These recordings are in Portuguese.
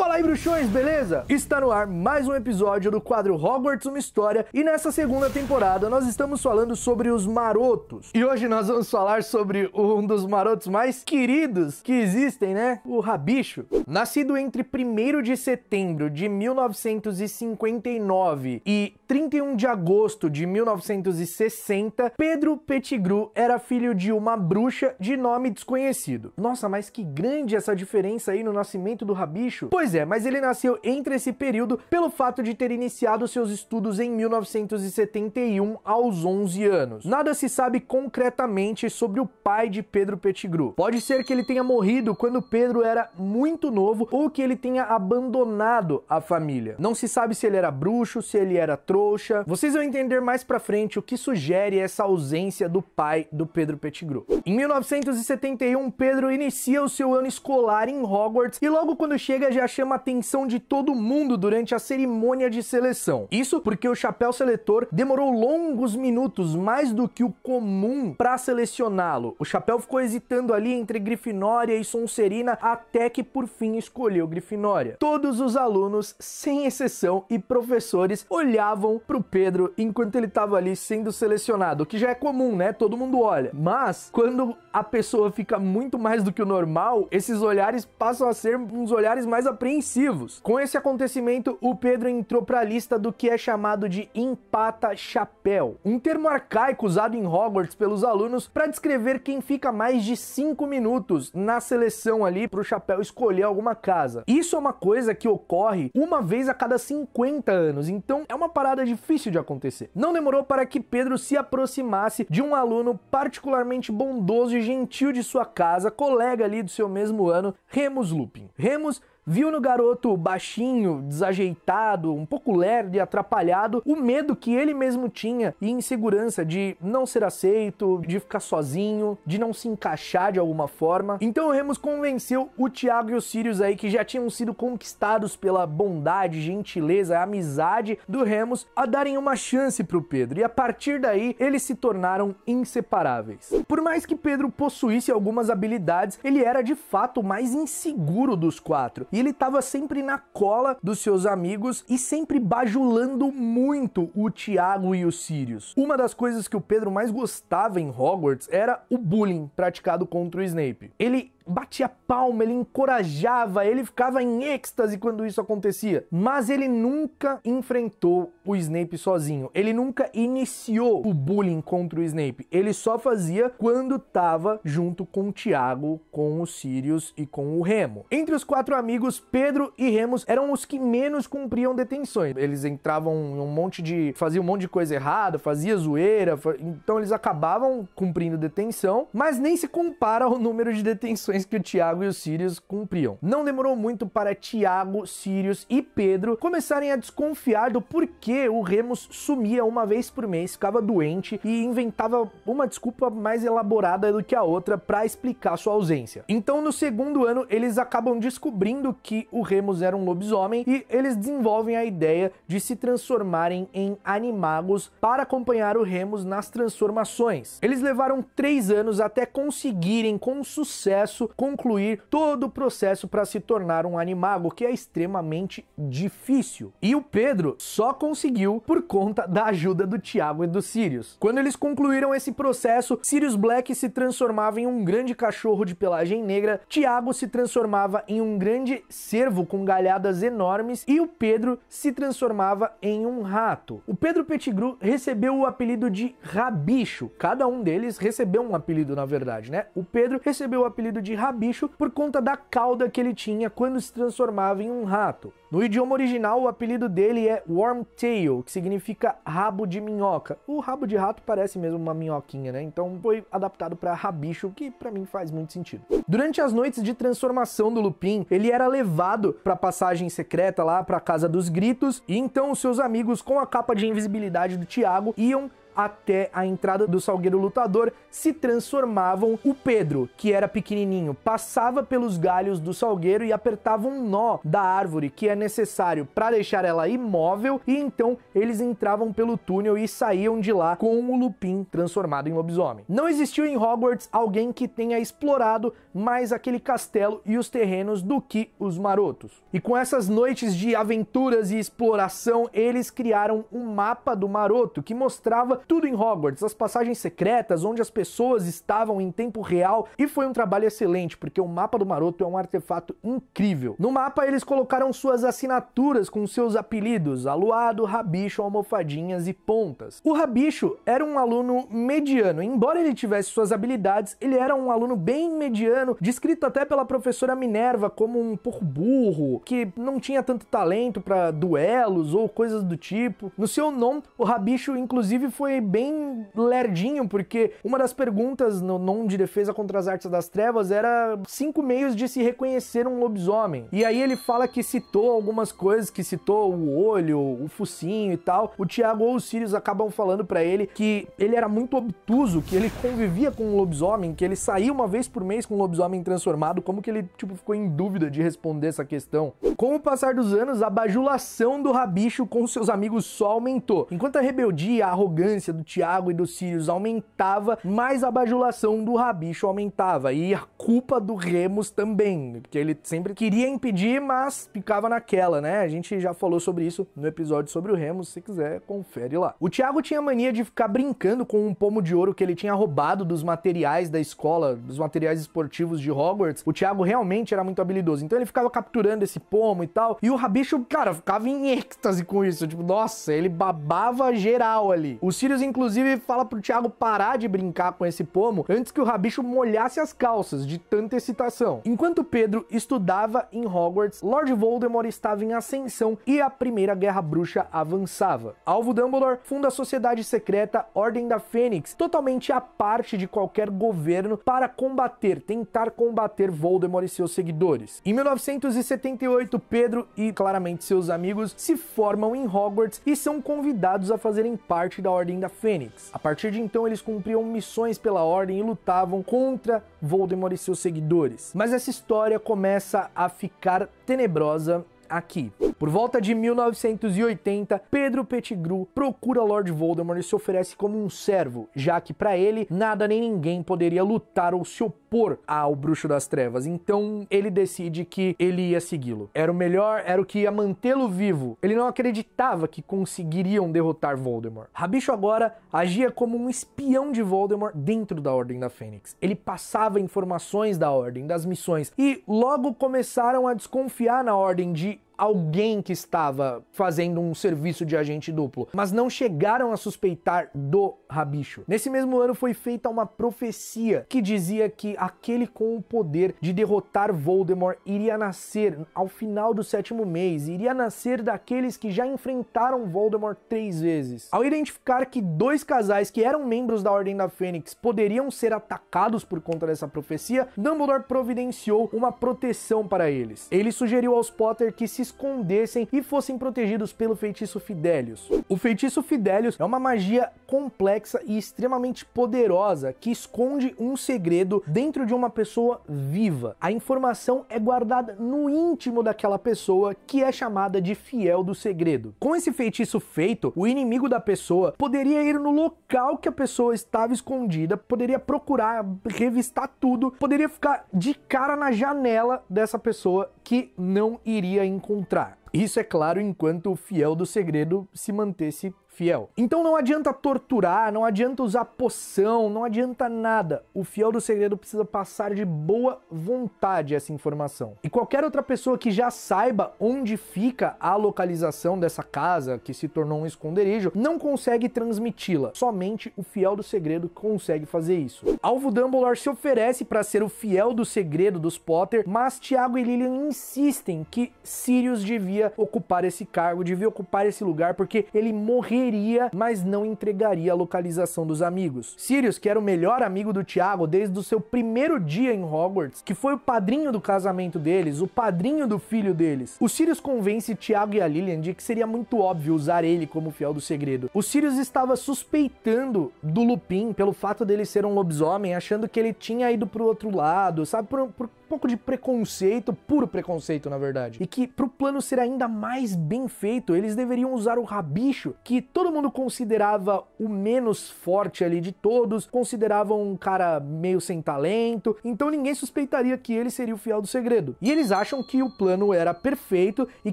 Fala aí, bruxões, beleza? Está no ar mais um episódio do quadro Hogwarts Uma História e nessa segunda temporada nós estamos falando sobre os marotos. E hoje nós vamos falar sobre um dos marotos mais queridos que existem, né? O Rabicho. Nascido entre 1 de setembro de 1959 e 31 de agosto de 1960, Pedro Pettigrew era filho de uma bruxa de nome desconhecido. Nossa, mas que grande essa diferença aí no nascimento do Rabicho. Pois Pois é, mas ele nasceu entre esse período pelo fato de ter iniciado seus estudos em 1971 aos 11 anos. Nada se sabe concretamente sobre o pai de Pedro Pettigrew. Pode ser que ele tenha morrido quando Pedro era muito novo ou que ele tenha abandonado a família. Não se sabe se ele era bruxo, se ele era trouxa. Vocês vão entender mais pra frente o que sugere essa ausência do pai do Pedro Pettigrew. Em 1971, Pedro inicia o seu ano escolar em Hogwarts e logo quando chega já chega chama a atenção de todo mundo durante a cerimônia de seleção. Isso porque o chapéu seletor demorou longos minutos, mais do que o comum, para selecioná-lo. O chapéu ficou hesitando ali entre Grifinória e Sonserina até que por fim escolheu Grifinória. Todos os alunos, sem exceção, e professores olhavam pro Pedro enquanto ele estava ali sendo selecionado, o que já é comum, né? Todo mundo olha. Mas quando a pessoa fica muito mais do que o normal, esses olhares passam a ser uns olhares mais apreensivos apreensivos. Com esse acontecimento, o Pedro entrou para a lista do que é chamado de empata chapéu, um termo arcaico usado em Hogwarts pelos alunos para descrever quem fica mais de 5 minutos na seleção ali para o chapéu escolher alguma casa. Isso é uma coisa que ocorre uma vez a cada 50 anos, então é uma parada difícil de acontecer. Não demorou para que Pedro se aproximasse de um aluno particularmente bondoso e gentil de sua casa, colega ali do seu mesmo ano, Remus Lupin. Remus viu no garoto baixinho, desajeitado, um pouco lerdo e atrapalhado, o medo que ele mesmo tinha e insegurança de não ser aceito, de ficar sozinho, de não se encaixar de alguma forma. Então o Remus convenceu o Tiago e o Sirius aí que já tinham sido conquistados pela bondade, gentileza, amizade do Remus a darem uma chance pro Pedro e a partir daí eles se tornaram inseparáveis. Por mais que Pedro possuísse algumas habilidades, ele era de fato o mais inseguro dos quatro e ele estava sempre na cola dos seus amigos e sempre bajulando muito o Tiago e o Sirius. Uma das coisas que o Pedro mais gostava em Hogwarts era o bullying praticado contra o Snape. Ele batia palma, ele encorajava, ele ficava em êxtase quando isso acontecia. Mas ele nunca enfrentou o Snape sozinho. Ele nunca iniciou o bullying contra o Snape. Ele só fazia quando estava junto com o Tiago, com o Sirius e com o Remo. Entre os quatro amigos, Pedro e Remus eram os que menos cumpriam detenções. Eles entravam em um monte de. faziam um monte de coisa errada, fazia zoeira, então eles acabavam cumprindo detenção, mas nem se compara ao número de detenções que o Tiago e o Sirius cumpriam. Não demorou muito para Tiago, Sirius e Pedro começarem a desconfiar do porquê o Remus sumia uma vez por mês, ficava doente e inventava uma desculpa mais elaborada do que a outra para explicar sua ausência. Então, no segundo ano, eles acabam descobrindo que o Remus era um lobisomem e eles desenvolvem a ideia de se transformarem em animagos para acompanhar o Remus nas transformações. Eles levaram três anos até conseguirem, com sucesso, concluir todo o processo para se tornar um animago, que é extremamente difícil. E o Pedro só conseguiu por conta da ajuda do Tiago e do Sirius. Quando eles concluíram esse processo, Sirius Black se transformava em um grande cachorro de pelagem negra, Tiago se transformava em um grande cervo com galhadas enormes e o Pedro se transformava em um rato. O Pedro Pettigrew recebeu o apelido de Rabicho. Cada um deles recebeu um apelido, na verdade, né? O Pedro recebeu o apelido de de rabicho por conta da cauda que ele tinha quando se transformava em um rato. No idioma original, o apelido dele é Wormtail, que significa rabo de minhoca. O rabo de rato parece mesmo uma minhoquinha, né? Então foi adaptado para rabicho, que para mim faz muito sentido. Durante as noites de transformação do Lupin, ele era levado para passagem secreta lá para a casa dos gritos, e então seus amigos com a capa de invisibilidade do Tiago iam até a entrada do Salgueiro Lutador se transformavam. O Pedro, que era pequenininho, passava pelos galhos do Salgueiro e apertava um nó da árvore que é necessário para deixar ela imóvel, e então eles entravam pelo túnel e saíam de lá com o Lupin transformado em lobisomem. Não existiu em Hogwarts alguém que tenha explorado mais aquele castelo e os terrenos do que os marotos. E com essas noites de aventuras e exploração, eles criaram um mapa do maroto que mostrava tudo em Hogwarts, as passagens secretas, onde as pessoas estavam em tempo real, e foi um trabalho excelente, porque o mapa do Maroto é um artefato incrível. No mapa, eles colocaram suas assinaturas com seus apelidos, Aluado, Rabicho, Almofadinhas e Pontas. O Rabicho era um aluno mediano, embora ele tivesse suas habilidades, ele era um aluno bem mediano, descrito até pela professora Minerva como um porco burro, que não tinha tanto talento para duelos ou coisas do tipo. No seu nome, o Rabicho inclusive foi foi bem lerdinho, porque uma das perguntas no nome de Defesa contra as Artes das Trevas era cinco meios de se reconhecer um lobisomem. E aí ele fala que citou algumas coisas, que citou o olho, o focinho e tal. O Tiago ou o Sirius acabam falando para ele que ele era muito obtuso, que ele convivia com um lobisomem, que ele saía uma vez por mês com um lobisomem transformado, como que ele, tipo, ficou em dúvida de responder essa questão. Com o passar dos anos, a bajulação do rabicho com seus amigos só aumentou. Enquanto a rebeldia, a arrogância do Tiago e dos Sirius aumentava, mais a bajulação do Rabicho aumentava. E a culpa do Remus também, porque ele sempre queria impedir, mas ficava naquela, né? A gente já falou sobre isso no episódio sobre o Remus, se quiser, confere lá. O Tiago tinha mania de ficar brincando com um pomo de ouro que ele tinha roubado dos materiais da escola, dos materiais esportivos de Hogwarts. O Tiago realmente era muito habilidoso, então ele ficava capturando esse pomo e tal. E o Rabicho, cara, ficava em êxtase com isso. Tipo, nossa, ele babava geral ali. O Sirius Sirius, inclusive, fala pro Thiago parar de brincar com esse pomo antes que o rabicho molhasse as calças de tanta excitação. Enquanto Pedro estudava em Hogwarts, Lord Voldemort estava em ascensão e a Primeira Guerra Bruxa avançava. Alvo Dumbledore funda a Sociedade Secreta Ordem da Fênix, totalmente à parte de qualquer governo para combater, tentar combater Voldemort e seus seguidores. Em 1978, Pedro e claramente seus amigos se formam em Hogwarts e são convidados a fazerem parte da Ordem da Fênix. A partir de então, eles cumpriam missões pela Ordem e lutavam contra Voldemort e seus seguidores. Mas essa história começa a ficar tenebrosa aqui. Por volta de 1980, Pedro Pettigrew procura Lord Voldemort e se oferece como um servo, já que para ele nada nem ninguém poderia lutar ou se opor ao Bruxo das Trevas. Então ele decide que ele ia segui-lo. Era o melhor, era o que ia mantê-lo vivo. Ele não acreditava que conseguiriam derrotar Voldemort. Rabicho agora agia como um espião de Voldemort dentro da Ordem da Fênix. Ele passava informações da Ordem, das missões e logo começaram a desconfiar na Ordem de alguém que estava fazendo um serviço de agente duplo, mas não chegaram a suspeitar do Rabicho. Nesse mesmo ano foi feita uma profecia que dizia que aquele com o poder de derrotar Voldemort iria nascer ao final do sétimo mês, iria nascer daqueles que já enfrentaram Voldemort três vezes. Ao identificar que dois casais que eram membros da Ordem da Fênix poderiam ser atacados por conta dessa profecia, Dumbledore providenciou uma proteção para eles. Ele sugeriu aos Potter que se escondessem e fossem protegidos pelo feitiço Fidelius. O feitiço Fidelius é uma magia complexa e extremamente poderosa que esconde um segredo dentro de uma pessoa viva. A informação é guardada no íntimo daquela pessoa que é chamada de fiel do segredo. Com esse feitiço feito, o inimigo da pessoa poderia ir no local que a pessoa estava escondida, poderia procurar, revistar tudo, poderia ficar de cara na janela dessa pessoa que não iria encontrar. Isso é claro enquanto o fiel do segredo se mantesse fiel. Então não adianta torturar, não adianta usar poção, não adianta nada. O fiel do segredo precisa passar de boa vontade essa informação. E qualquer outra pessoa que já saiba onde fica a localização dessa casa que se tornou um esconderijo não consegue transmiti-la. Somente o fiel do segredo consegue fazer isso. Alvo Dumbledore se oferece para ser o fiel do segredo dos Potter, mas Tiago e Lilian insistem que Sirius devia ocupar esse cargo, devia ocupar esse lugar porque ele morreria teria, mas não entregaria a localização dos amigos. Sirius, que era o melhor amigo do Tiago desde o seu primeiro dia em Hogwarts, que foi o padrinho do casamento deles, o padrinho do filho deles. O Sirius convence Tiago e a Lilian de que seria muito óbvio usar ele como fiel do segredo. O Sirius estava suspeitando do Lupin pelo fato dele ser um lobisomem, achando que ele tinha ido pro outro lado, sabe, por, por pouco de preconceito, puro preconceito na verdade. E que pro plano ser ainda mais bem feito, eles deveriam usar o Rabicho, que todo mundo considerava o menos forte ali de todos, considerava um cara meio sem talento, então ninguém suspeitaria que ele seria o fiel do segredo. E eles acham que o plano era perfeito e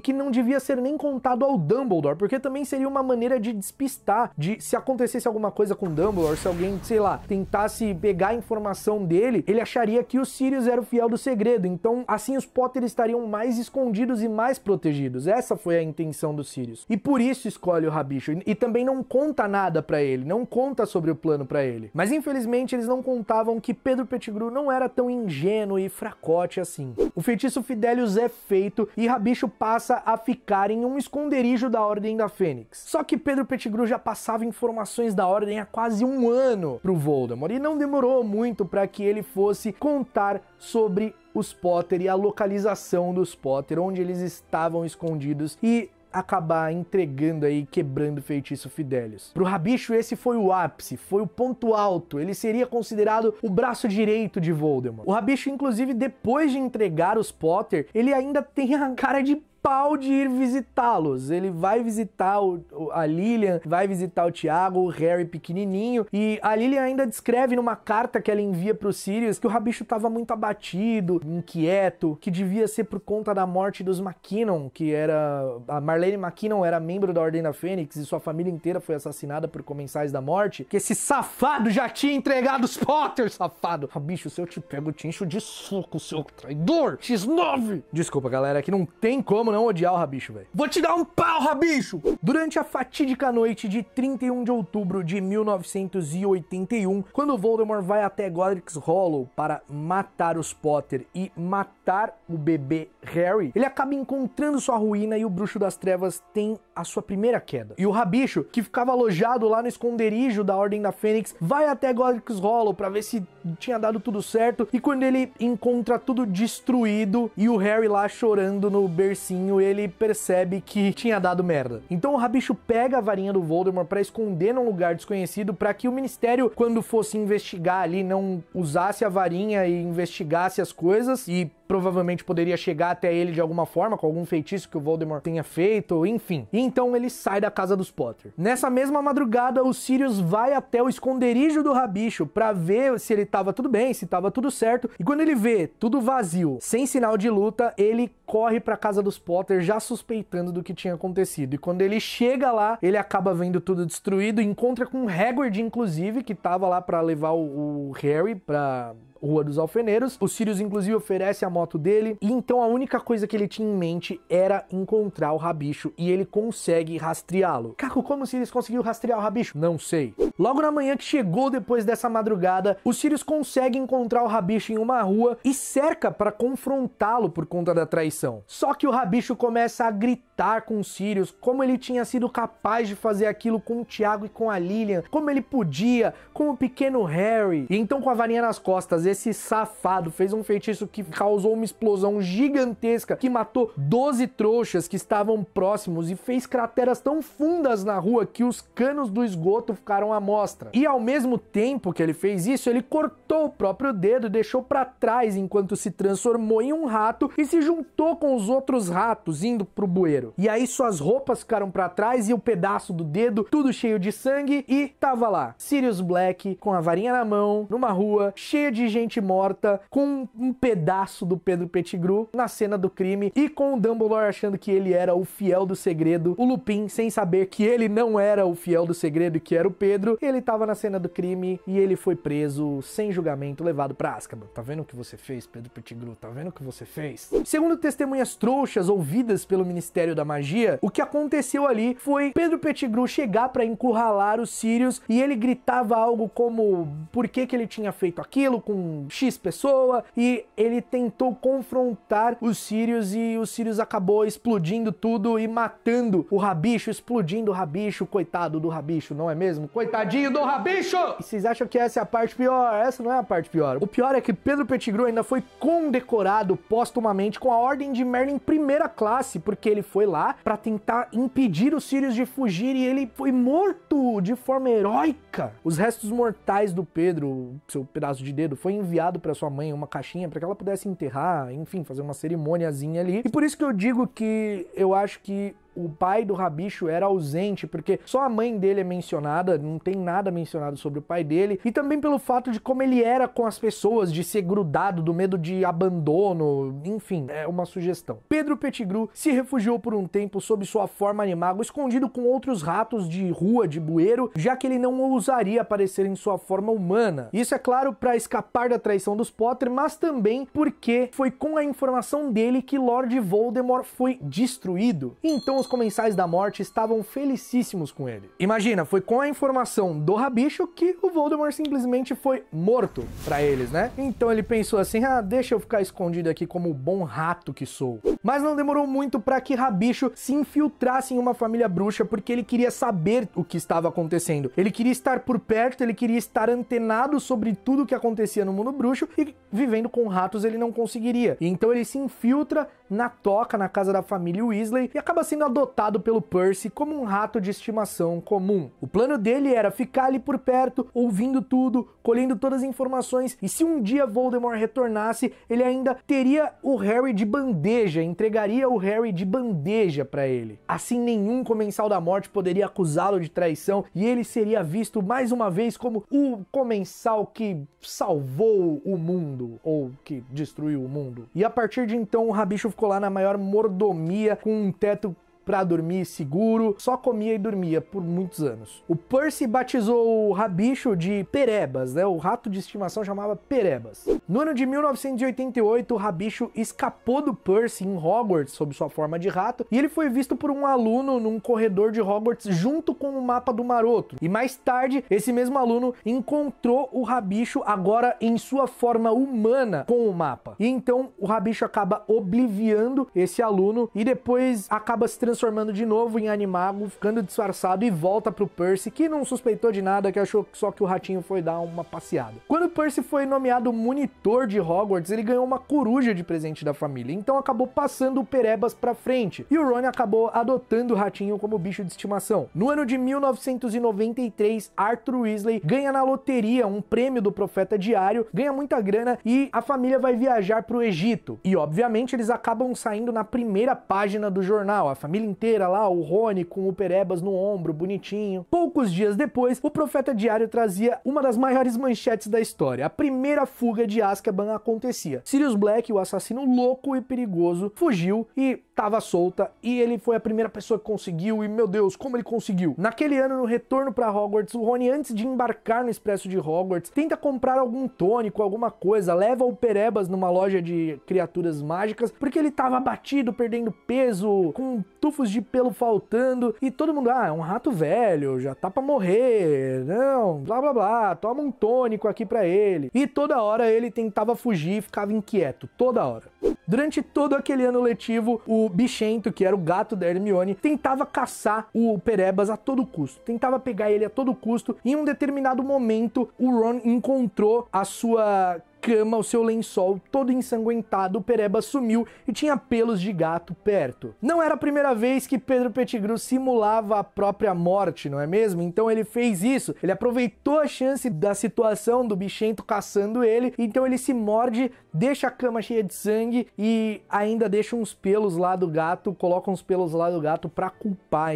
que não devia ser nem contado ao Dumbledore, porque também seria uma maneira de despistar, de se acontecesse alguma coisa com Dumbledore, se alguém, sei lá, tentasse pegar a informação dele, ele acharia que o Sirius era o fiel do segredo segredo, então assim os Potter estariam mais escondidos e mais protegidos. Essa foi a intenção dos Sirius. E por isso escolhe o Rabicho. E, e também não conta nada para ele, não conta sobre o plano para ele. Mas infelizmente eles não contavam que Pedro Pettigrew não era tão ingênuo e fracote assim. O feitiço Fidelius é feito e Rabicho passa a ficar em um esconderijo da Ordem da Fênix. Só que Pedro Pettigrew já passava informações da Ordem há quase um ano pro Voldemort e não demorou muito para que ele fosse contar sobre os Potter e a localização dos Potter, onde eles estavam escondidos e acabar entregando aí, quebrando o feitiço Fidelius. Pro Rabicho esse foi o ápice, foi o ponto alto, ele seria considerado o braço direito de Voldemort. O Rabicho, inclusive, depois de entregar os Potter, ele ainda tem a cara de pau de ir visitá-los. Ele vai visitar o, a Lilian, vai visitar o Tiago, o Harry pequenininho. E a Lilian ainda descreve numa carta que ela envia pro Sirius que o Rabicho tava muito abatido, inquieto, que devia ser por conta da morte dos McKinnon, que era... A Marlene McKinnon era membro da Ordem da Fênix e sua família inteira foi assassinada por comensais da morte. Que esse safado já tinha entregado os Potter, safado! Rabicho, se eu te pego, eu te encho de soco, seu traidor! X9! Desculpa, galera, é que não tem como não não odiar o Rabicho, velho. Vou te dar um pau, Rabicho! Durante a fatídica noite de 31 de outubro de 1981, quando Voldemort vai até Godric's Hollow para matar os Potter e matar o bebê Harry, ele acaba encontrando sua ruína e o Bruxo das Trevas tem a sua primeira queda. E o Rabicho, que ficava alojado lá no esconderijo da Ordem da Fênix, vai até Godric's Hollow para ver se tinha dado tudo certo e quando ele encontra tudo destruído e o Harry lá chorando no bercinho sozinho, ele percebe que tinha dado merda. Então o Rabicho pega a varinha do Voldemort para esconder num lugar desconhecido para que o ministério, quando fosse investigar ali, não usasse a varinha e investigasse as coisas e provavelmente poderia chegar até ele de alguma forma, com algum feitiço que o Voldemort tenha feito, enfim. E então ele sai da casa dos Potter. Nessa mesma madrugada, o Sirius vai até o esconderijo do Rabicho para ver se ele tava tudo bem, se tava tudo certo. E quando ele vê tudo vazio, sem sinal de luta, ele corre para casa dos Potter já suspeitando do que tinha acontecido. E quando ele chega lá, ele acaba vendo tudo destruído, encontra com Hagrid inclusive, que tava lá para levar o, o Harry para Rua dos Alfeneiros. O Sirius, inclusive, oferece a moto dele. E então a única coisa que ele tinha em mente era encontrar o rabicho e ele consegue rastreá-lo. Caco, como o Sirius conseguiu rastrear o rabicho? Não sei. Logo na manhã que chegou depois dessa madrugada, o Sirius consegue encontrar o rabicho em uma rua e cerca para confrontá-lo por conta da traição. Só que o rabicho começa a gritar com o Sirius como ele tinha sido capaz de fazer aquilo com o Tiago e com a Lilian, como ele podia, com o pequeno Harry. E então com a varinha nas costas esse safado fez um feitiço que causou uma explosão gigantesca que matou 12 trouxas que estavam próximos e fez crateras tão fundas na rua que os canos do esgoto ficaram à mostra. E ao mesmo tempo que ele fez isso, ele cortou o próprio dedo deixou para trás enquanto se transformou em um rato e se juntou com os outros ratos indo pro bueiro. E aí suas roupas ficaram para trás e o pedaço do dedo tudo cheio de sangue e tava lá, Sirius Black com a varinha na mão, numa rua cheia de gente gente morta com um pedaço do Pedro Pettigrew na cena do crime e com o Dumbledore achando que ele era o fiel do segredo, o Lupin sem saber que ele não era o fiel do segredo e que era o Pedro, ele tava na cena do crime e ele foi preso sem julgamento, levado para Azkaban. Tá vendo o que você fez, Pedro Pettigrew? Tá vendo o que você fez? Segundo testemunhas trouxas ouvidas pelo Ministério da Magia, o que aconteceu ali foi Pedro Pettigrew chegar para encurralar os Sirius e ele gritava algo como por que que ele tinha feito aquilo com X pessoa e ele tentou confrontar os sírios e os sírios acabou explodindo tudo e matando o rabicho, explodindo o rabicho, coitado do rabicho, não é mesmo? Coitadinho do rabicho! E vocês acham que essa é a parte pior? Essa não é a parte pior. O pior é que Pedro Pettigrew ainda foi condecorado postumamente com a Ordem de Merlin primeira classe, porque ele foi lá para tentar impedir os sírios de fugir e ele foi morto de forma heróica. Os restos mortais do Pedro, seu pedaço de dedo, foi enviado para sua mãe uma caixinha para que ela pudesse enterrar, enfim, fazer uma cerimôniazinha ali. E por isso que eu digo que eu acho que o pai do Rabicho era ausente, porque só a mãe dele é mencionada, não tem nada mencionado sobre o pai dele, e também pelo fato de como ele era com as pessoas, de ser grudado, do medo de abandono, enfim, é uma sugestão. Pedro Pettigrew se refugiou por um tempo sob sua forma animago, escondido com outros ratos de rua, de bueiro, já que ele não ousaria aparecer em sua forma humana. Isso é claro para escapar da traição dos Potter, mas também porque foi com a informação dele que Lord Voldemort foi destruído. Então os comensais da morte estavam felicíssimos com ele. Imagina, foi com a informação do Rabicho que o Voldemort simplesmente foi morto para eles, né? Então ele pensou assim, ah, deixa eu ficar escondido aqui como o bom rato que sou. Mas não demorou muito para que Rabicho se infiltrasse em uma família bruxa porque ele queria saber o que estava acontecendo. Ele queria estar por perto, ele queria estar antenado sobre tudo o que acontecia no mundo bruxo e vivendo com ratos ele não conseguiria. então ele se infiltra na toca, na casa da família Weasley e acaba sendo adotado adotado pelo Percy como um rato de estimação comum. O plano dele era ficar ali por perto, ouvindo tudo, colhendo todas as informações, e se um dia Voldemort retornasse, ele ainda teria o Harry de bandeja, entregaria o Harry de bandeja para ele. Assim, nenhum comensal da morte poderia acusá-lo de traição e ele seria visto mais uma vez como o comensal que salvou o mundo ou que destruiu o mundo. E a partir de então, o Rabicho ficou lá na maior mordomia com um teto para dormir seguro, só comia e dormia por muitos anos. O Percy batizou o rabicho de Perebas, né? O rato de estimação chamava Perebas. No ano de 1988, o rabicho escapou do Percy em Hogwarts sob sua forma de rato e ele foi visto por um aluno num corredor de Hogwarts junto com o mapa do maroto. E mais tarde, esse mesmo aluno encontrou o rabicho agora em sua forma humana com o mapa. E então o rabicho acaba obliviando esse aluno e depois acaba se transformando transformando de novo em animago, ficando disfarçado e volta pro Percy, que não suspeitou de nada, que achou só que o ratinho foi dar uma passeada. Quando Percy foi nomeado monitor de Hogwarts, ele ganhou uma coruja de presente da família, então acabou passando o Perebas pra frente, e o Ron acabou adotando o ratinho como bicho de estimação. No ano de 1993, Arthur Weasley ganha na loteria um prêmio do Profeta Diário, ganha muita grana e a família vai viajar pro Egito. E obviamente eles acabam saindo na primeira página do jornal, a família inteira lá, o Rony com o Perebas no ombro, bonitinho. Poucos dias depois, o Profeta Diário trazia uma das maiores manchetes da história. A primeira fuga de Azkaban acontecia. Sirius Black, o assassino louco e perigoso, fugiu e estava solta e ele foi a primeira pessoa que conseguiu e meu Deus, como ele conseguiu. Naquele ano no retorno para Hogwarts, o Rony antes de embarcar no expresso de Hogwarts, tenta comprar algum tônico, alguma coisa, leva o Perebas numa loja de criaturas mágicas, porque ele tava batido, perdendo peso, com tufos de pelo faltando e todo mundo, ah, é um rato velho, já tá para morrer. Não, blá blá blá, toma um tônico aqui para ele. E toda hora ele tentava fugir, ficava inquieto toda hora. Durante todo aquele ano letivo, o bichento, que era o gato da Hermione, tentava caçar o Perebas a todo custo, tentava pegar ele a todo custo. E em um determinado momento, o Ron encontrou a sua cama, o seu lençol todo ensanguentado, o Pereba sumiu e tinha pelos de gato perto. Não era a primeira vez que Pedro Pettigrew simulava a própria morte, não é mesmo? Então ele fez isso, ele aproveitou a chance da situação do bichento caçando ele, então ele se morde, deixa a cama cheia de sangue e ainda deixa uns pelos lá do gato, coloca uns pelos lá do gato pra culpar,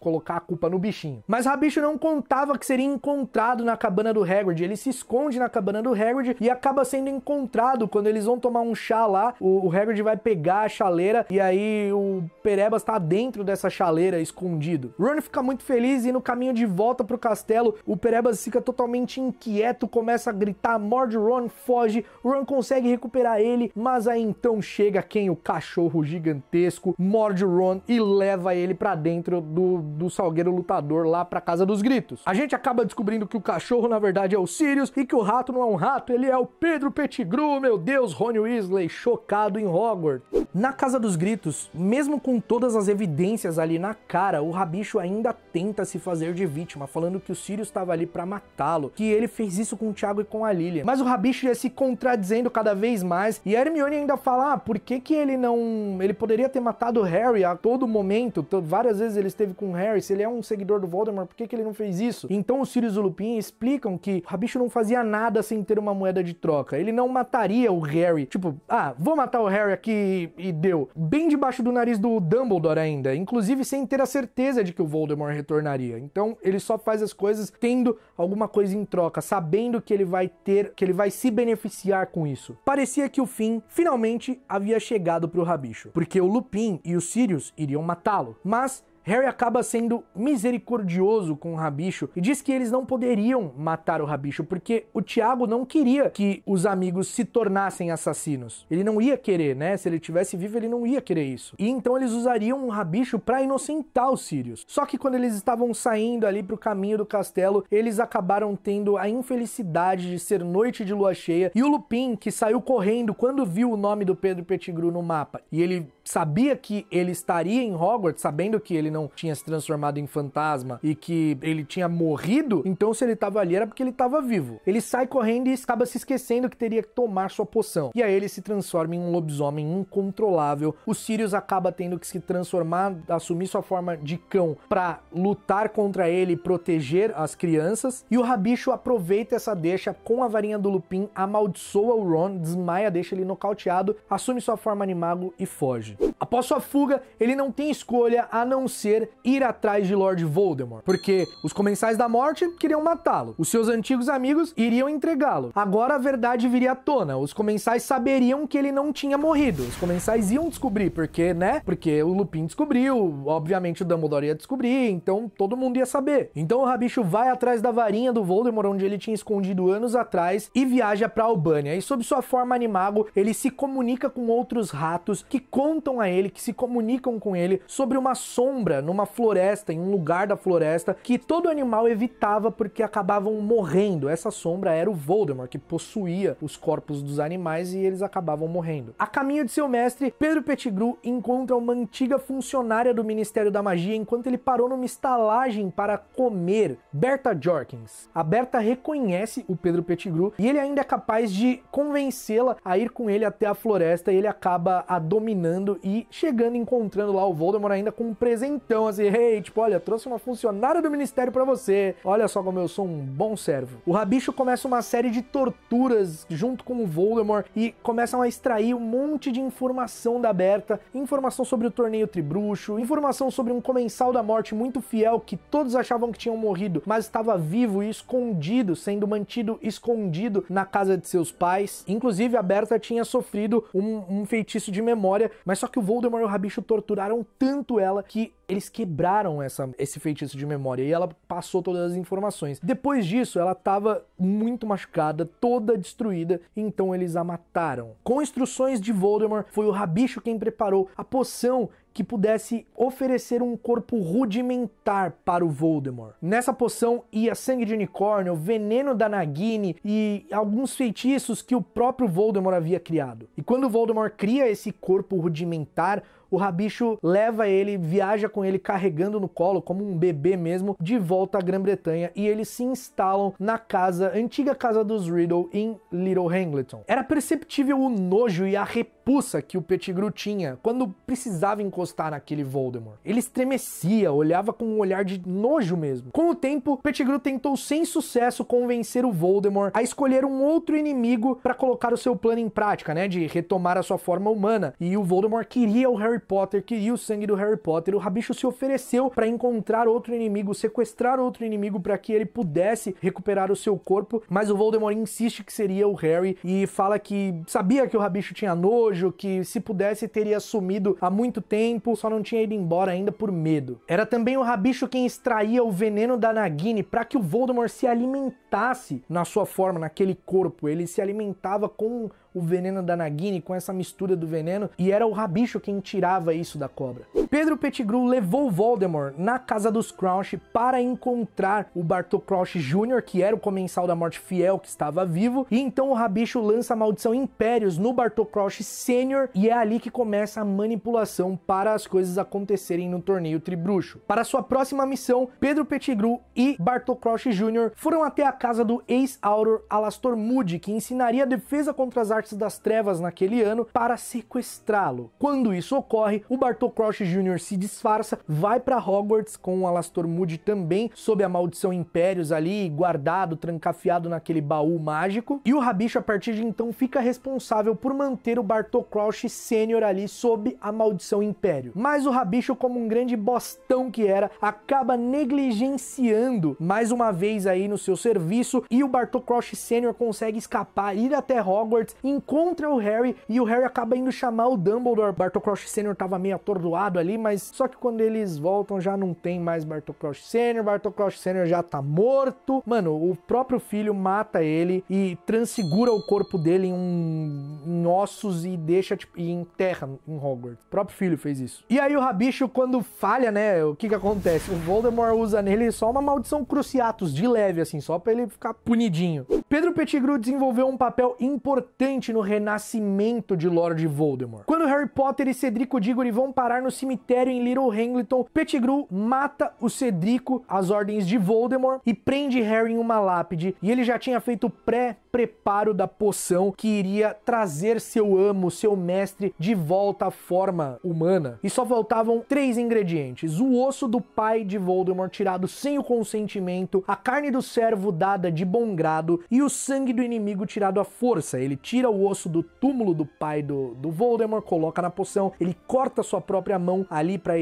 colocar a culpa no bichinho. Mas Rabicho não contava que seria encontrado na cabana do Hagrid, ele se esconde na cabana do Hagrid e a acaba sendo encontrado quando eles vão tomar um chá lá. O, o Hagrid vai pegar a chaleira e aí o Perebas tá dentro dessa chaleira escondido. Ron fica muito feliz e no caminho de volta pro castelo, o Perebas fica totalmente inquieto, começa a gritar, morde Ron, foge. Ron consegue recuperar ele, mas aí então chega quem? O cachorro gigantesco, morde Ron e leva ele para dentro do, do salgueiro lutador lá pra casa dos gritos. A gente acaba descobrindo que o cachorro na verdade é o Sirius e que o rato não é um rato, ele é o Pedro Pettigrew, meu Deus, Rony Weasley chocado em Hogwarts. Na Casa dos Gritos, mesmo com todas as evidências ali na cara, o Rabicho ainda tenta se fazer de vítima, falando que o Sirius estava ali para matá-lo, que ele fez isso com o Tiago e com a Lilian. Mas o Rabicho ia se contradizendo cada vez mais, e a Hermione ainda fala, ah, por que que ele não... ele poderia ter matado o Harry a todo momento, várias vezes ele esteve com o Harry, se ele é um seguidor do Voldemort, por que que ele não fez isso? Então o Sirius e o Lupin explicam que o Rabicho não fazia nada sem ter uma moeda de troca, troca. Ele não mataria o Harry. Tipo, ah, vou matar o Harry aqui e deu. Bem debaixo do nariz do Dumbledore ainda. Inclusive sem ter a certeza de que o Voldemort retornaria. Então ele só faz as coisas tendo alguma coisa em troca, sabendo que ele vai ter, que ele vai se beneficiar com isso. Parecia que o fim finalmente havia chegado pro Rabicho, porque o Lupin e o Sirius iriam matá-lo. Mas Harry acaba sendo misericordioso com o Rabicho e diz que eles não poderiam matar o Rabicho porque o Tiago não queria que os amigos se tornassem assassinos. Ele não ia querer, né? Se ele tivesse vivo, ele não ia querer isso. E então eles usariam o Rabicho para inocentar os Sirius. Só que quando eles estavam saindo ali para o caminho do castelo, eles acabaram tendo a infelicidade de ser noite de lua cheia e o Lupin, que saiu correndo quando viu o nome do Pedro Pettigrew no mapa e ele sabia que ele estaria em Hogwarts, sabendo que ele não tinha se transformado em fantasma e que ele tinha morrido, então se ele tava ali era porque ele tava vivo. Ele sai correndo e acaba se esquecendo que teria que tomar sua poção. E aí ele se transforma em um lobisomem incontrolável. O Sirius acaba tendo que se transformar, assumir sua forma de cão para lutar contra ele e proteger as crianças. E o Rabicho aproveita essa deixa com a varinha do Lupin, amaldiçoa o Ron, desmaia, deixa ele nocauteado, assume sua forma animago e foge. Após sua fuga, ele não tem escolha a não ser ser ir atrás de Lord Voldemort, porque os comensais da morte queriam matá-lo, os seus antigos amigos iriam entregá-lo. Agora a verdade viria à tona, os comensais saberiam que ele não tinha morrido, os comensais iam descobrir, porque, né? Porque o Lupin descobriu, obviamente o Dumbledore ia descobrir, então todo mundo ia saber. Então o Rabicho vai atrás da varinha do Voldemort, onde ele tinha escondido anos atrás, e viaja para Albânia. E sob sua forma animago, ele se comunica com outros ratos que contam a ele, que se comunicam com ele sobre uma sombra numa floresta, em um lugar da floresta, que todo animal evitava porque acabavam morrendo. Essa sombra era o Voldemort, que possuía os corpos dos animais e eles acabavam morrendo. A caminho de seu mestre, Pedro Pettigrew encontra uma antiga funcionária do Ministério da Magia enquanto ele parou numa estalagem para comer, Berta Jorkins. A Berta reconhece o Pedro Pettigrew e ele ainda é capaz de convencê-la a ir com ele até a floresta e ele acaba a dominando e chegando encontrando lá o Voldemort ainda com um presente então, assim, hey, tipo, olha, trouxe uma funcionária do ministério para você. Olha só como eu sou um bom servo. O Rabicho começa uma série de torturas junto com o Voldemort e começam a extrair um monte de informação da Berta, informação sobre o torneio Tribruxo, informação sobre um comensal da morte muito fiel que todos achavam que tinham morrido, mas estava vivo e escondido, sendo mantido escondido na casa de seus pais. Inclusive, a Berta tinha sofrido um, um feitiço de memória, mas só que o Voldemort e o Rabicho torturaram tanto ela que eles quebraram essa, esse feitiço de memória e ela passou todas as informações. Depois disso, ela estava muito machucada, toda destruída, então eles a mataram. Com instruções de Voldemort, foi o Rabicho quem preparou a poção que pudesse oferecer um corpo rudimentar para o Voldemort. Nessa poção ia sangue de unicórnio, veneno da Nagini e alguns feitiços que o próprio Voldemort havia criado. E quando Voldemort cria esse corpo rudimentar, o Rabicho leva ele, viaja com ele carregando no colo, como um bebê mesmo, de volta à Grã-Bretanha e eles se instalam na casa, antiga casa dos Riddle, em Little Hangleton. Era perceptível o nojo e a repulsa que o Pettigrew tinha quando precisava encostar naquele Voldemort. Ele estremecia, olhava com um olhar de nojo mesmo. Com o tempo, Pettigrew tentou sem sucesso convencer o Voldemort a escolher um outro inimigo para colocar o seu plano em prática, né, de retomar a sua forma humana. E o Voldemort queria o Harry Potter, queria o sangue do Harry Potter. O Rabicho se ofereceu para encontrar outro inimigo, sequestrar outro inimigo para que ele pudesse recuperar o seu corpo, mas o Voldemort insiste que seria o Harry e fala que sabia que o Rabicho tinha nojo que, se pudesse, teria sumido há muito tempo, só não tinha ido embora ainda por medo. Era também o Rabicho quem extraía o veneno da Nagini para que o Voldemort se alimentasse na sua forma, naquele corpo. Ele se alimentava com o veneno da Nagini com essa mistura do veneno e era o rabicho quem tirava isso da cobra. Pedro Pettigrew levou Voldemort na casa dos Crouch para encontrar o Bartol Crouch Jr., que era o comensal da morte fiel que estava vivo, e então o rabicho lança a maldição Impérios no Bartol Crouch Sênior e é ali que começa a manipulação para as coisas acontecerem no torneio Tribruxo. Para sua próxima missão, Pedro Pettigrew e Bartol Crouch Jr. foram até a casa do ex-auror Alastor Moody, que ensinaria a defesa contra as artes das trevas naquele ano para sequestrá-lo. Quando isso ocorre, o Bartol Crouch Jr. se disfarça, vai para Hogwarts com o Alastor Moody também, sob a maldição Impérios ali, guardado, trancafiado naquele baú mágico. E o Rabicho, a partir de então, fica responsável por manter o Bartol Crouch Sênior ali sob a maldição Império. Mas o Rabicho, como um grande bostão que era, acaba negligenciando mais uma vez aí no seu serviço e o Bartol Crouch Sênior consegue escapar, ir até Hogwarts e encontra o Harry e o Harry acaba indo chamar o Dumbledore. Bartocroft Sr. tava meio atordoado ali, mas só que quando eles voltam já não tem mais Bartocroft Sr. Bartocroft Sr. já tá morto. Mano, o próprio filho mata ele e transfigura o corpo dele em, um, em ossos e deixa tipo, e enterra em Hogwarts. O próprio filho fez isso. E aí o Rabicho, quando falha, né, o que que acontece? O Voldemort usa nele só uma maldição cruciatus de leve, assim, só pra ele ficar punidinho. Pedro Pettigrew desenvolveu um papel importante no renascimento de Lord Voldemort. Quando Harry Potter e Cedrico Diggory vão parar no cemitério em Little Hangleton, Pettigrew mata o Cedrico às ordens de Voldemort e prende Harry em uma lápide, e ele já tinha feito pré preparo da poção que iria trazer seu amo, seu mestre, de volta à forma humana. E só faltavam três ingredientes: o osso do pai de Voldemort tirado sem o consentimento, a carne do servo dada de bom grado e o sangue do inimigo tirado à força. Ele tira o osso do túmulo do pai do, do Voldemort, coloca na poção, ele corta sua própria mão ali para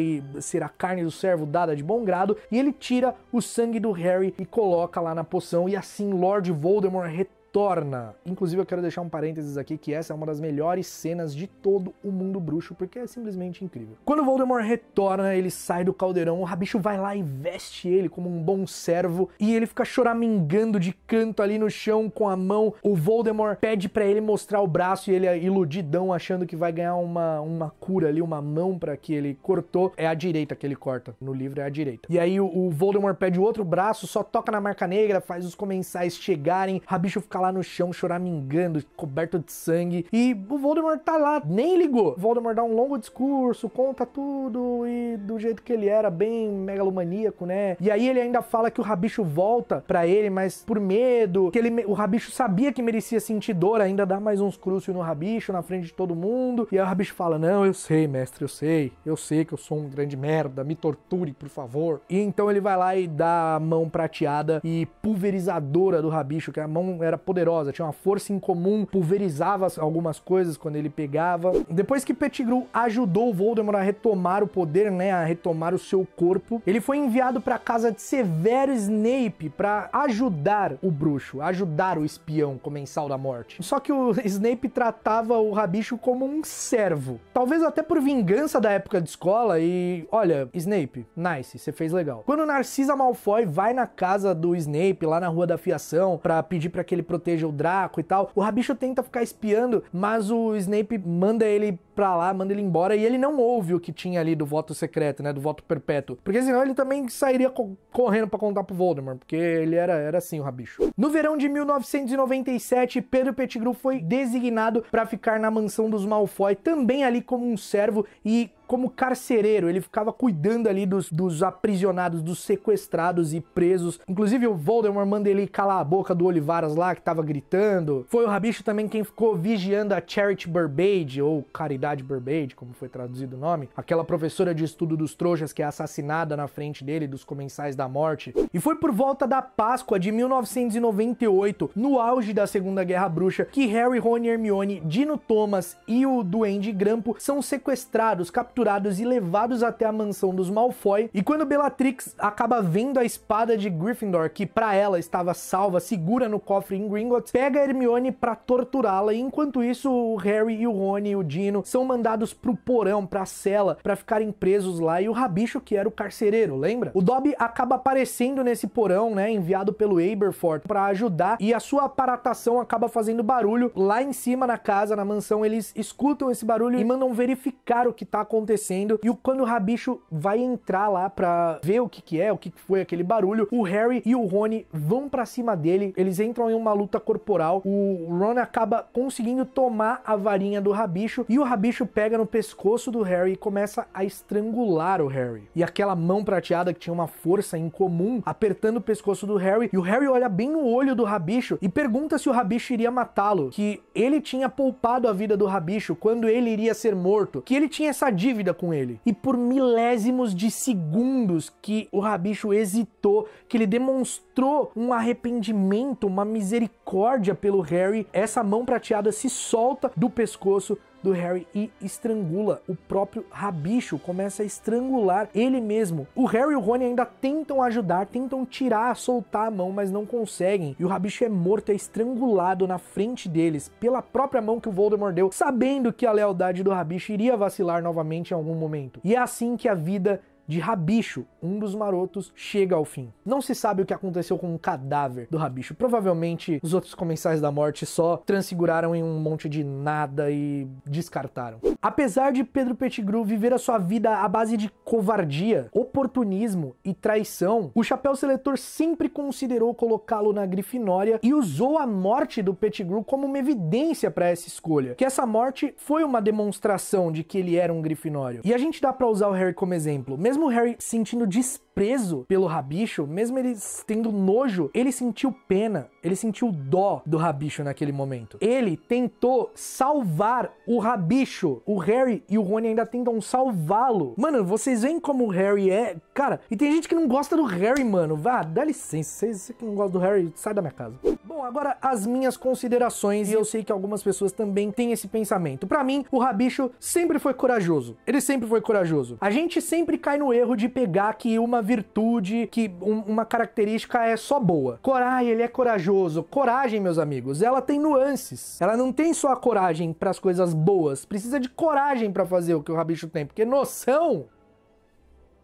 ser a carne do servo dada de bom grado e ele tira o sangue do Harry e coloca lá na poção e assim Lord Voldemort retorna torna. Inclusive, eu quero deixar um parênteses aqui que essa é uma das melhores cenas de todo o mundo bruxo, porque é simplesmente incrível. Quando Voldemort retorna, ele sai do caldeirão, o rabicho vai lá e veste ele como um bom servo, e ele fica choramingando de canto ali no chão com a mão. O Voldemort pede para ele mostrar o braço e ele é iludidão, achando que vai ganhar uma, uma cura ali, uma mão para que ele cortou. É a direita que ele corta. No livro é a direita. E aí o, o Voldemort pede o outro braço, só toca na marca negra, faz os comensais chegarem, rabicho fica lá no chão choramingando, coberto de sangue, e o Voldemort tá lá, nem ligou. O Voldemort dá um longo discurso, conta tudo e do jeito que ele era, bem megalomaníaco, né? E aí ele ainda fala que o Rabicho volta para ele, mas por medo, que ele, o Rabicho sabia que merecia sentir dor, ainda dá mais uns crucios no Rabicho, na frente de todo mundo, e aí o Rabicho fala, não, eu sei, mestre, eu sei, eu sei que eu sou um grande merda, me torture, por favor. E então ele vai lá e dá a mão prateada e pulverizadora do Rabicho, que a mão era poderosa, tinha uma força incomum, pulverizava algumas coisas quando ele pegava. Depois que Pettigrew ajudou o Voldemort a retomar o poder, né, a retomar o seu corpo, ele foi enviado para casa de Severo Snape para ajudar o bruxo, ajudar o espião comensal da morte. Só que o Snape tratava o Rabicho como um servo. Talvez até por vingança da época de escola e, olha, Snape, nice, você fez legal. Quando Narcisa Malfoy vai na casa do Snape lá na Rua da Fiação para pedir para que ele proteja o Draco e tal. O Rabicho tenta ficar espiando, mas o Snape manda ele pra lá, manda ele embora, e ele não ouve o que tinha ali do voto secreto, né, do voto perpétuo. Porque senão ele também sairia co correndo para contar pro Voldemort, porque ele era, era assim o Rabicho. No verão de 1997, Pedro Pettigrew foi designado para ficar na mansão dos Malfoy, também ali como um servo, e como carcereiro, ele ficava cuidando ali dos, dos aprisionados, dos sequestrados e presos. Inclusive o Voldemort manda ele calar a boca do Olivaras lá, que tava gritando. Foi o Rabicho também quem ficou vigiando a Charity Burbage, ou Caridade Burbage, como foi traduzido o nome, aquela professora de estudo dos trouxas que é assassinada na frente dele, dos comensais da morte. E foi por volta da Páscoa de 1998, no auge da Segunda Guerra Bruxa, que Harry, Ron e Hermione, Dino Thomas e o Duende Grampo são sequestrados, capturados capturados e levados até a mansão dos Malfoy. E quando Bellatrix acaba vendo a espada de Gryffindor, que para ela estava salva, segura no cofre em Gringotts, pega Hermione para torturá-la. E enquanto isso, o Harry e o Rony e o Dino são mandados pro porão, pra cela, para ficarem presos lá. E o Rabicho, que era o carcereiro, lembra? O Dobby acaba aparecendo nesse porão, né, enviado pelo Aberforth para ajudar. E a sua aparatação acaba fazendo barulho lá em cima na casa, na mansão. Eles escutam esse barulho e mandam verificar o que tá acontecendo acontecendo. E quando o Rabicho vai entrar lá para ver o que que é, o que foi aquele barulho, o Harry e o Rony vão para cima dele, eles entram em uma luta corporal, o Ron acaba conseguindo tomar a varinha do Rabicho e o Rabicho pega no pescoço do Harry e começa a estrangular o Harry. E aquela mão prateada que tinha uma força incomum apertando o pescoço do Harry e o Harry olha bem no olho do Rabicho e pergunta se o Rabicho iria matá-lo, que ele tinha poupado a vida do Rabicho quando ele iria ser morto, que ele tinha essa dica dívida com ele. E por milésimos de segundos que o Rabicho hesitou, que ele demonstrou um arrependimento, uma misericórdia pelo Harry, essa mão prateada se solta do pescoço do Harry e estrangula o próprio rabicho, começa a estrangular ele mesmo. O Harry e o Rony ainda tentam ajudar, tentam tirar, soltar a mão, mas não conseguem. E o rabicho é morto, é estrangulado na frente deles pela própria mão que o Voldemort deu, sabendo que a lealdade do rabicho iria vacilar novamente em algum momento. E é assim que a vida de Rabicho, um dos marotos, chega ao fim. Não se sabe o que aconteceu com o cadáver do Rabicho. Provavelmente os outros comensais da morte só transfiguraram em um monte de nada e descartaram. Apesar de Pedro Pettigrew viver a sua vida à base de covardia, oportunismo e traição, o Chapéu Seletor sempre considerou colocá-lo na Grifinória e usou a morte do Pettigrew como uma evidência para essa escolha. Que essa morte foi uma demonstração de que ele era um Grifinório. E a gente dá para usar o Harry como exemplo mesmo o Harry sentindo desespero preso pelo rabicho, mesmo ele tendo nojo, ele sentiu pena, ele sentiu dó do rabicho naquele momento. Ele tentou salvar o rabicho. O Harry e o Rony ainda tentam salvá-lo. Mano, vocês veem como o Harry é. Cara, e tem gente que não gosta do Harry, mano. Vá, dá licença. Vocês que não gostam do Harry, sai da minha casa. Bom, agora as minhas considerações, e eu sei que algumas pessoas também têm esse pensamento. Para mim, o rabicho sempre foi corajoso. Ele sempre foi corajoso. A gente sempre cai no erro de pegar que uma virtude que um, uma característica é só boa. coragem ele é corajoso. Coragem, meus amigos, ela tem nuances. Ela não tem só a coragem para as coisas boas, precisa de coragem para fazer o que o rabicho tem, porque noção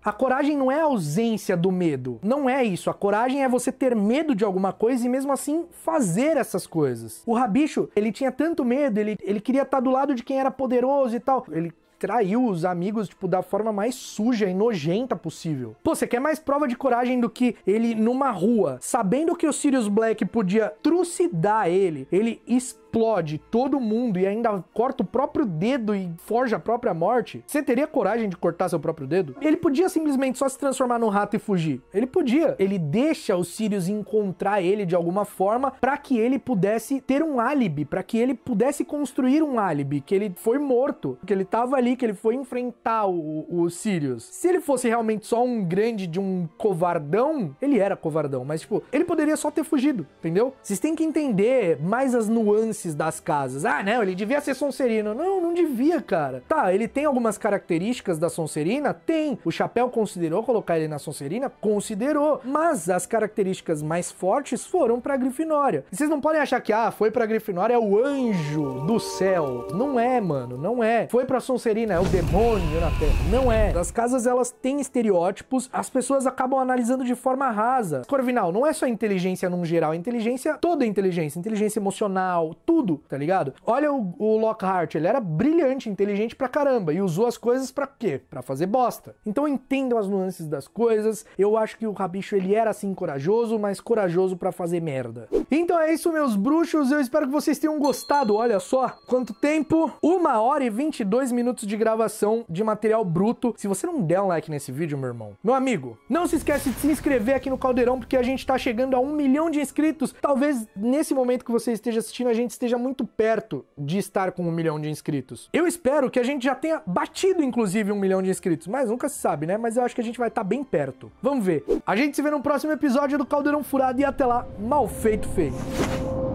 a coragem não é a ausência do medo. Não é isso. A coragem é você ter medo de alguma coisa e mesmo assim fazer essas coisas. O Rabicho, ele tinha tanto medo, ele, ele queria estar tá do lado de quem era poderoso e tal. Ele traiu os amigos, tipo, da forma mais suja e nojenta possível. Pô, você quer mais prova de coragem do que ele numa rua, sabendo que o Sirius Black podia trucidar ele, ele explode todo mundo e ainda corta o próprio dedo e forja a própria morte, você teria coragem de cortar seu próprio dedo? Ele podia simplesmente só se transformar num rato e fugir. Ele podia. Ele deixa os Sirius encontrar ele de alguma forma para que ele pudesse ter um álibi, para que ele pudesse construir um álibi, que ele foi morto, que ele tava ali, que ele foi enfrentar o, o Sirius. Se ele fosse realmente só um grande de um covardão, ele era covardão, mas tipo, ele poderia só ter fugido, entendeu? Vocês têm que entender mais as nuances interesses das casas. Ah, não, ele devia ser Sonserino. Não, não devia, cara. Tá, ele tem algumas características da Sonserina? Tem. O Chapéu considerou colocar ele na Sonserina? Considerou. Mas as características mais fortes foram pra Grifinória. E vocês não podem achar que, ah, foi pra Grifinória é o anjo do céu. Não é, mano, não é. Foi pra Sonserina, é o demônio na terra. Não é. As casas, elas têm estereótipos, as pessoas acabam analisando de forma rasa. Corvinal, não é só inteligência num geral, é inteligência, toda inteligência, inteligência emocional, tudo, tá ligado? Olha o, o Lockhart, ele era brilhante, inteligente pra caramba e usou as coisas para quê? Para fazer bosta. Então entendam as nuances das coisas. Eu acho que o Rabicho ele era assim corajoso, mas corajoso para fazer merda. Então é isso, meus bruxos. Eu espero que vocês tenham gostado. Olha só quanto tempo! Uma hora e 22 minutos de gravação de material bruto. Se você não der um like nesse vídeo, meu irmão, meu amigo, não se esquece de se inscrever aqui no Caldeirão, porque a gente tá chegando a um milhão de inscritos. Talvez nesse momento que você esteja assistindo, a gente esteja muito perto de estar com um milhão de inscritos. Eu espero que a gente já tenha batido, inclusive, um milhão de inscritos, mas nunca se sabe, né? Mas eu acho que a gente vai estar tá bem perto. Vamos ver. A gente se vê no próximo episódio do Caldeirão Furado e até lá, mal feito feio.